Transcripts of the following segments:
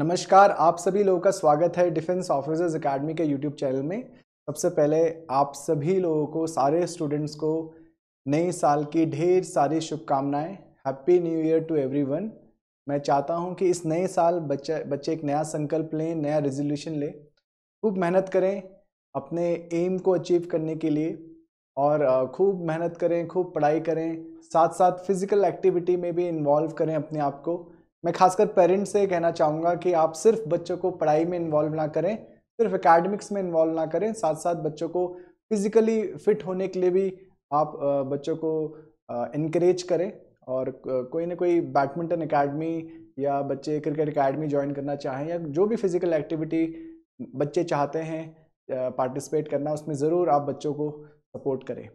नमस्कार आप सभी लोगों का स्वागत है डिफेंस ऑफिसर्स एकेडमी के यूट्यूब चैनल में सबसे पहले आप सभी लोगों को सारे स्टूडेंट्स को नए साल की ढेर सारी शुभकामनाएं happy new year to everyone मैं चाहता हूं कि इस नए साल बच्चे बच्चे एक नया संकल्प लें नया रेजोल्यूशन लें खूब मेहनत करें अपने एम को अचीव करने के लिए और खूब मेहनत करें खूब पढ़ाई करें साथ साथ फिज़िकल एक्टिविटी में भी इन्वॉल्व करें अपने आप को मैं खासकर पेरेंट्स से कहना चाहूँगा कि आप सिर्फ बच्चों को पढ़ाई में इन्वॉल्व ना करें सिर्फ एकेडमिक्स में इन्वॉल्व ना करें साथ साथ बच्चों को फिज़िकली फिट होने के लिए भी आप बच्चों को इनक्रेज करें और कोई ना कोई बैडमिंटन एकेडमी या बच्चे क्रिकेट एकेडमी ज्वाइन करना चाहें या जो भी फिज़िकल एक्टिविटी बच्चे चाहते हैं पार्टिसिपेट करना उसमें ज़रूर आप बच्चों को सपोर्ट करें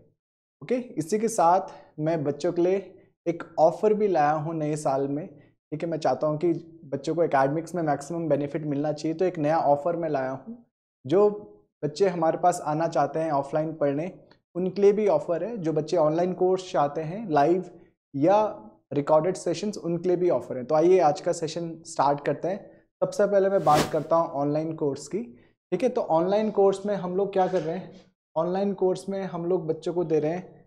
ओके इसी के साथ मैं बच्चों के लिए एक ऑफ़र भी लाया हूँ नए साल में ठीक है मैं चाहता हूँ कि बच्चों को एकेडमिक्स में मैक्सिमम बेनिफिट मिलना चाहिए तो एक नया ऑफ़र मैं लाया हूँ जो बच्चे हमारे पास आना चाहते हैं ऑफलाइन पढ़ने उनके लिए भी ऑफ़र है जो बच्चे ऑनलाइन कोर्स चाहते हैं लाइव या रिकॉर्डेड सेशंस उनके लिए भी ऑफ़र है तो आइए आज का सेशन स्टार्ट करते हैं सबसे पहले मैं बात करता हूँ ऑनलाइन कोर्स की ठीक है तो ऑनलाइन कोर्स में हम लोग क्या कर रहे हैं ऑनलाइन कोर्स में हम लोग बच्चों को दे रहे हैं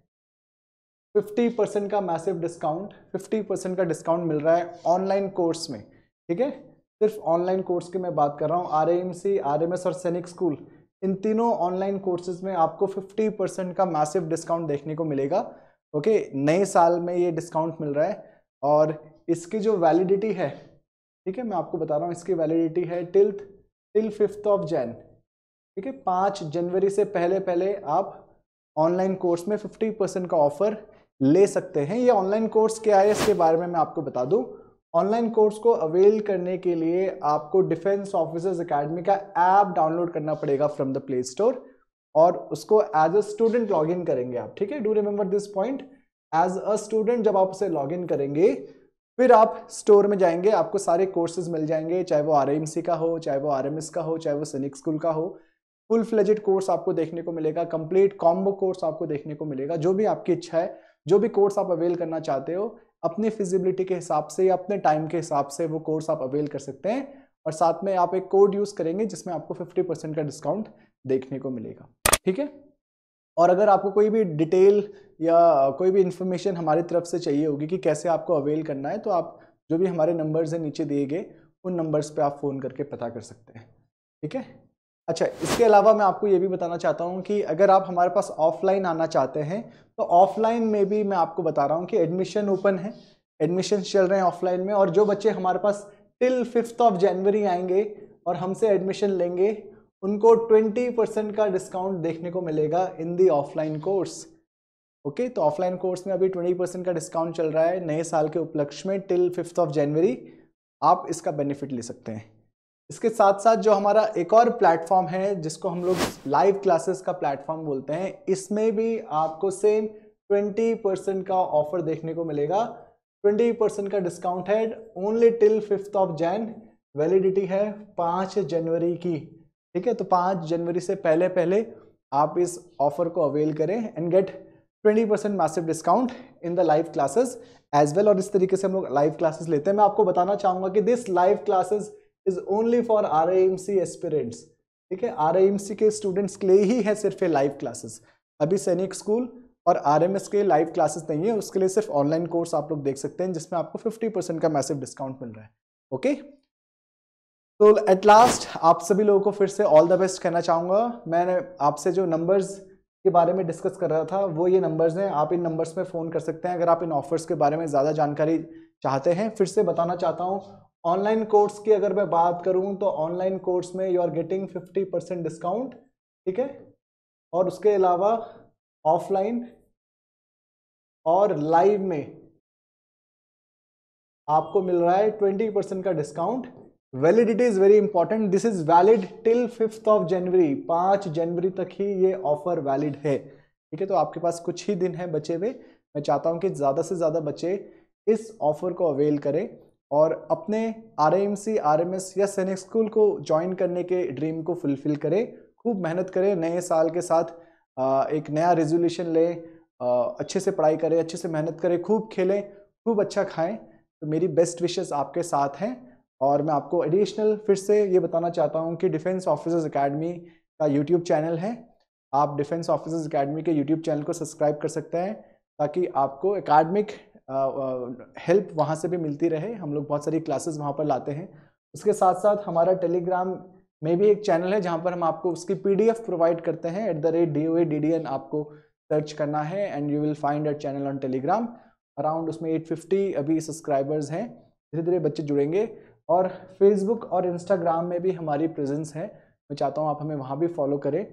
फिफ्टी परसेंट का मैसिव डिस्काउंट फिफ्टी परसेंट का डिस्काउंट मिल रहा है ऑनलाइन कोर्स में ठीक है सिर्फ ऑनलाइन कोर्स की मैं बात कर रहा हूँ R M C R M S और सैनिक स्कूल इन तीनों ऑनलाइन कोर्सेज में आपको फिफ्टी परसेंट का मैसिव डिस्काउंट देखने को मिलेगा ओके नए साल में ये डिस्काउंट मिल रहा है और इसकी जो वैलिडिटी है ठीक है मैं आपको बता रहा हूँ इसकी वैलिडिटी है till till fifth of Jan ठीक है पाँच जनवरी से पहले पहले आप ऑनलाइन कोर्स में फिफ्टी परसेंट का ऑफर ले सकते हैं ये ऑनलाइन कोर्स क्या है इसके बारे में मैं आपको बता दूं ऑनलाइन कोर्स को अवेल करने के लिए आपको डिफेंस ऑफिसर्स अकेडमी का ऐप डाउनलोड करना पड़ेगा फ्रॉम द प्ले स्टोर और उसको as a student log in करेंगे आप ठीक है do remember this point as a student जब आप उसे लॉग इन करेंगे फिर आप स्टोर में जाएंगे आपको सारे कोर्सेज मिल जाएंगे चाहे वो आर का हो चाहे वो आर का हो चाहे वो सैनिक स्कूल का हो फुल फ्लेजेड कोर्स आपको देखने को मिलेगा कंप्लीट कॉम्बो कोर्स आपको देखने को मिलेगा जो भी आपकी इच्छा है जो भी कोर्स आप अवेल करना चाहते हो अपनी फिजिबिलिटी के हिसाब से या अपने टाइम के हिसाब से वो कोर्स आप अवेल कर सकते हैं और साथ में आप एक कोड यूज़ करेंगे जिसमें आपको 50 परसेंट का डिस्काउंट देखने को मिलेगा ठीक है और अगर आपको कोई भी डिटेल या कोई भी इन्फॉर्मेशन हमारी तरफ से चाहिए होगी कि कैसे आपको अवेल करना है तो आप जो भी हमारे नंबर्स हैं नीचे दिए गए उन नंबर्स पर आप फ़ोन करके पता कर सकते हैं ठीक है अच्छा इसके अलावा मैं आपको ये भी बताना चाहता हूँ कि अगर आप हमारे पास ऑफलाइन आना चाहते हैं तो ऑफलाइन में भी मैं आपको बता रहा हूँ कि एडमिशन ओपन है एडमिशन चल रहे हैं ऑफलाइन में और जो बच्चे हमारे पास टिल फिफ्थ ऑफ जनवरी आएंगे और हमसे एडमिशन लेंगे उनको ट्वेंटी परसेंट का डिस्काउंट देखने को मिलेगा in the offline course okay तो ऑफलाइन कोर्स में अभी ट्वेंटी परसेंट का डिस्काउंट चल रहा है नए साल के उपलक्ष्य में टिल फिफ्थ ऑफ जनवरी आप इसका बेनिफिट ले सकते हैं इसके साथ साथ जो हमारा एक और प्लेटफॉर्म है जिसको हम लोग लाइव क्लासेस का प्लेटफॉर्म बोलते हैं इसमें भी आपको सेम 20 परसेंट का ऑफर देखने को मिलेगा 20 परसेंट का डिस्काउंट है only till fifth of Jan validity है पाँच जनवरी की ठीक है तो पाँच जनवरी से पहले पहले आप इस ऑफर को अवेल करें and get 20 percent massive discount in the live classes as well और इस तरीके से हम लोग लाइव क्लासेस लेते हैं मैं आपको बताना चाहूँगा कि this live classes is only for our aspirants ठीक है आर के स्टूडेंट्स के लिए ही है सिर्फ ये लाइव क्लासेस अभी सैनिक स्कूल और आर के लाइव क्लासेस नहीं है उसके लिए सिर्फ ऑनलाइन कोर्स आप लोग देख सकते हैं जिसमें आपको फिफ्टी परसेंट का मैसिव डिस्काउंट मिल रहा है ओके तो एट लास्ट आप सभी लोगों को फिर से ऑल द बेस्ट कहना चाहूँगा मैंने आपसे जो नंबर्स के बारे में डिस्कस कर रहा था वो ये नंबर्स हैं आप इन नंबर्स में फ़ोन कर सकते हैं अगर आप इन ऑफर्स के बारे में ज़्यादा जानकारी चाहते हैं फिर से बताना चाहता हूँ ऑनलाइन कोर्स की अगर मैं बात करूं तो ऑनलाइन कोर्स में you are getting fifty percent discount ठीक है और उसके अलावा ऑफलाइन और लाइव में आपको मिल रहा है ट्वेंटी परसेंट का discount validity is very important this is valid till fifth of January पाँच जनवरी तक ही ये ऑफर वैलिड है ठीक है तो आपके पास कुछ ही दिन है बचे हुए मैं चाहता हूँ कि ज़्यादा से ज़्यादा बच्चे इस ऑफर को अवेल करें और अपने R M C R M S या सैनिक स्कूल को ज्वाइन करने के ड्रीम को फुलफिल करें खूब मेहनत करें नए साल के साथ एक नया रेजोल्यूशन लें अच्छे से पढ़ाई करें अच्छे से मेहनत करें खूब खेलें खूब अच्छा खाएं तो मेरी बेस्ट विशेस आपके साथ हैं और मैं आपको एडिशनल फिर से ये बताना चाहता हूँ कि डिफेंस ऑफिसर्स अकेडमी का यूट्यूब चैनल है आप डिफेंस ऑफिसर्स अकेडमी के यूट्यूब चैनल को सब्सक्राइब कर सकते हैं ताकि आपको एकेडमिक हेल्प वहाँ से भी मिलती रहे हम लोग बहुत सारी क्लासेस वहाँ पर लाते हैं उसके साथ साथ हमारा टेलीग्राम में भी एक चैनल है जहाँ पर हम आपको उसकी पी प्रोवाइड करते हैं at the rate D O A D D N आपको सर्च करना है and you will find a channel on Telegram around उसमें 850 अभी सब्सक्राइबर्स हैं धीरे धीरे बच्चे जुड़ेंगे और फेसबुक और इंस्टाग्राम में भी हमारी प्रेजेंस है मैं चाहता हूँ आप हमें वहाँ भी फॉलो करें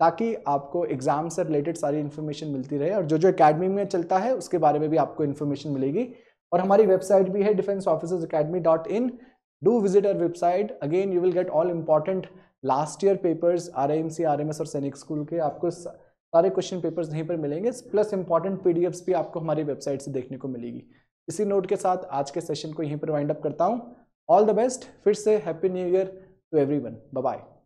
ताकि आपको एग्ज़ाम से रिलेटेड सारी इन्फॉर्मेशन मिलती रहे और जो जो अकेडमी में चलता है उसके बारे में भी आपको इन्फॉर्मेशन मिलेगी और हमारी वेबसाइट भी है defence officers academy dot in do visit our website again you will get all important last year papers R M C R M S और सैनिक स्कूल के आपको सारे क्वेश्चन पेपर्स यहीं पर मिलेंगे plus important PDFs भी आपको हमारी वेबसाइट से देखने को मिलेगी इसी नोट के साथ आज के सेशन को यहीं पर वाइंड अप करता हूँ ऑल द बेस्ट फिर से happy new year to everyone bye